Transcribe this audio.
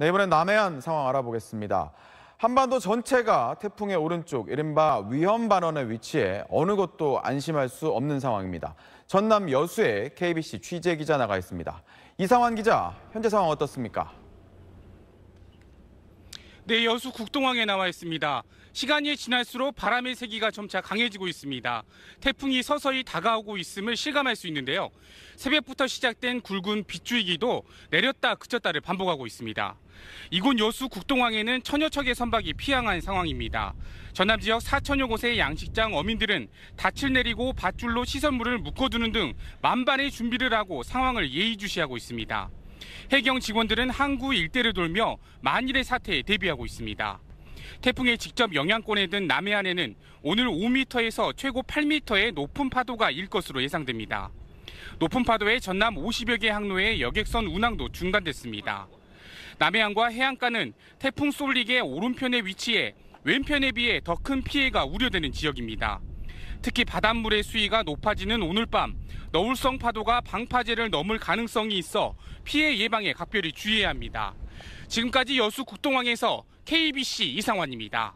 네, 이번엔 남해안 상황 알아보겠습니다. 한반도 전체가 태풍의 오른쪽 이른바 위험 반원에 위치해 어느 곳도 안심할 수 없는 상황입니다. 전남 여수에 KBC 취재 기자 나가 있습니다. 이상환 기자, 현재 상황 어떻습니까? 내여수 네, 국동항에 나와 있습니다. 시간이 지날수록 바람의 세기가 점차 강해지고 있습니다. 태풍이 서서히 다가오고 있음을 실감할 수 있는데요. 새벽부터 시작된 굵은 빗줄기도 내렸다 그쳤다를 반복하고 있습니다. 이곳 여수 국동항에는 천여 척의 선박이 피항한 상황입니다. 전남 지역 4천여 곳의 양식장 어민들은 닻을 내리고 밧줄로 시선물을 묶어두는 등 만반의 준비를 하고 상황을 예의주시하고 있습니다. 해경 직원들은 항구 일대를 돌며 만일의 사태에 대비하고 있습니다. 태풍의 직접 영향권에 든 남해안에는 오늘 5m에서 최고 8m의 높은 파도가 일 것으로 예상됩니다. 높은 파도에 전남 50여 개 항로의 여객선 운항도 중단됐습니다. 남해안과 해안가는 태풍 쏠릭의 오른편에 위치해 왼편에 비해 더 큰 피해가 우려되는 지역입니다. 특히 바닷물의 수위가 높아지는 오늘 밤 너울성 파도가 방파제를 넘을 가능성이 있어 피해 예방에 각별히 주의해야 합니다. 지금까지 여수 국동항에서 KBC 이상환입니다.